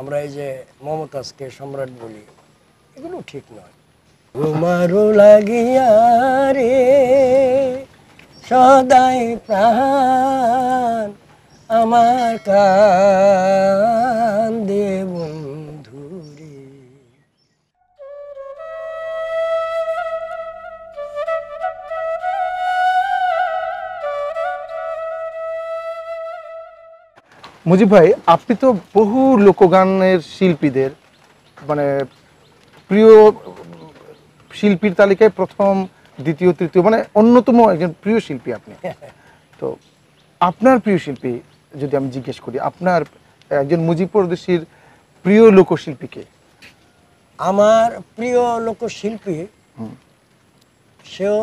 আমরা এই যে মমতাজকে সম্রাট বলি এগুলো ঠিক নয় তোমারও লাগিয়া রে সদাই প্রাণ আমার কা মুজিব ভাই আপনি তো বহু লোকগানের শিল্পীদের মানে প্রিয় শিল্পীর তালিকায় প্রথম দ্বিতীয় তৃতীয় মানে অন্যতম একজন প্রিয় শিল্পী আপনি তো আপনার প্রিয় শিল্পী যদি আমি জিজ্ঞেস করি আপনার একজন মুজিব পরদেশীর প্রিয় লোকশিল্পীকে আমার প্রিয় লোকশিল্পী সেও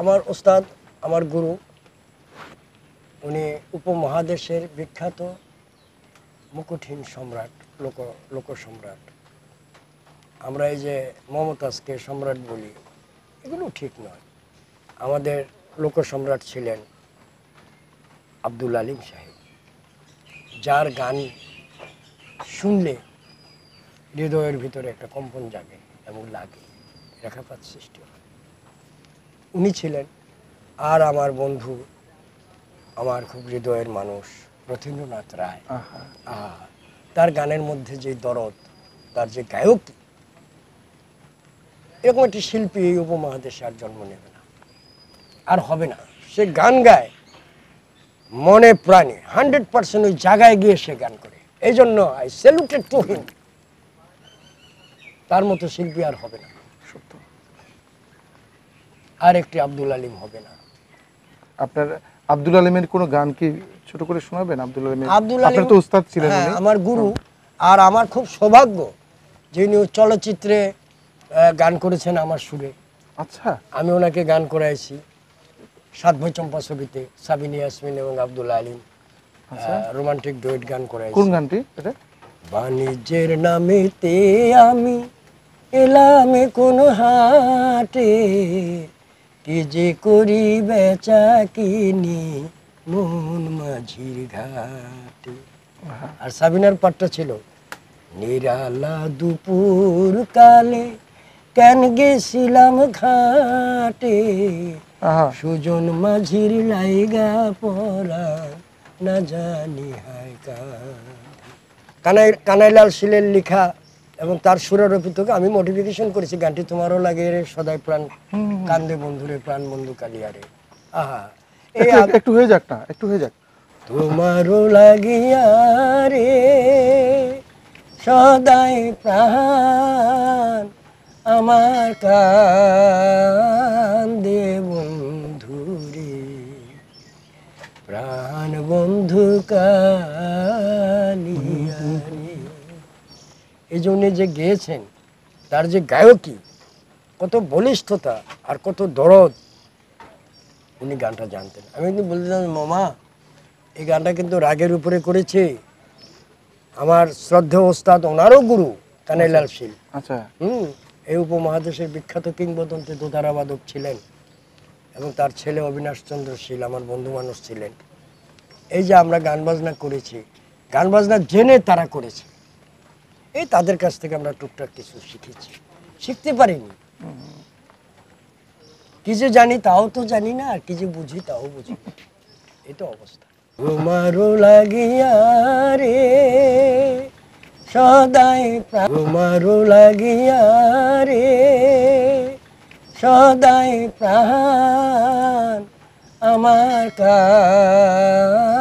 আমার ওস্তাদ আমার গুরু উনি উপমহাদেশের বিখ্যাত মুকুটহীন সম্রাট লোক লোক সম্রাট আমরা এই যে মমতাজকে সম্রাট বলি এগুলো ঠিক নয় আমাদের লোক সম্রাট ছিলেন আব্দুল আলিম সাহেব যার গান শুনলে হৃদয়ের ভিতরে একটা কম্পন জাগে এবং লাগে রেখাপাত সৃষ্টি হয় উনি ছিলেন আর আমার বন্ধু আমার খুব হৃদয়ের মানুষ রথীন্দ্রনাথ রায় তার গানের মধ্যে যে দরদ তার যে গায়ক এরকম একটি শিল্পী এই উপমহাদেশে আর জন্ম নেবে না আর হবে না সে গান গায় মনে প্রাণে হান্ড্রেড পার্সেন্ট ওই জায়গায় গিয়ে সে গান করে এই জন্য আই স্যালুটেড টু হিম তার মতো শিল্পী আর হবে না সত্য আর একটি আব্দুল আলিম হবে না আপনার আব্দুল আলমের কোন গান কি ছোট করে শোনাবেন আব্দুল আলমের আব্দুল আলম তো উস্তাদ ছিলেন হ্যাঁ, আমার গুরু আর আমার খুব সৌভাগ্য যিনি চলচ্চিত্রে গান করেছেন আমার সুরে আচ্ছা আমি ওনাকে গান করাইছি সাত ভাই চম্পা ছবিতে সাবিনী ইয়াসমিন এবং আব্দুল আলিম আচ্ছা। রোমান্টিক ডুয়েট গান করাইছি কোন গানটি এটা বাণিজ্যের নামেতে আমি এলামে কোন হাটে কি যে করি বেচা কিনি মন মাঝির ঘাটে আর সাবিনার পাটটা ছিল নিরালা দুপুর কালে কেন গেছিলাম ঘাটে সুজন মাঝির লাইগা পড়া না জানি হায় কানাই কানাইলাল শিলের লিখা এবং তার সুরারোপিতকে আমি মোটিভেশন করেছি গানটি তোমারও লাগে রে সদাই প্রাণ কান্দে বন্ধুরে প্রাণ বন্ধু রে আহা একটু হয়ে যাক না একটু হয়ে যাক তোমারও লাগিয়া রে সদাই প্রাণ আমার কান্দে বন্ধুরে প্রাণ বন্ধু কা এই জন্যে যে গেয়েছেন তার যে গায়কী কত বলিষ্ঠতা আর কত দরদ উনি গানটা জানতেন আমি কিন্তু বলছিলাম মামা এই গানটা কিন্তু রাগের উপরে করেছে আমার শ্রদ্ধা ওস্তাদ ওনারও গুরু কানাইলাল আচ্ছা। শীল আচ্ছা। হুম এই উপমহাদেশের বিখ্যাত কিংবদন্তি দোধারাবাদক ছিলেন এবং তার ছেলে অবিনাশ চন্দ্র শীল আমার বন্ধু মানুষ ছিলেন এই যে আমরা গান বাজনা করেছি গান বাজনা জেনে তারা করেছে এই তাদের কাছ থেকে আমরা টুকটাক কিছু শিখেছি শিখতে পারিনি কি যে জানি তাও তো জানি না আর কি যে বুঝি তাও বুঝি তো অবস্থা তোমারও লাগিয়া রে সদাই তোমারও লাগিয়া রে সদাই প্রাণ আমার কা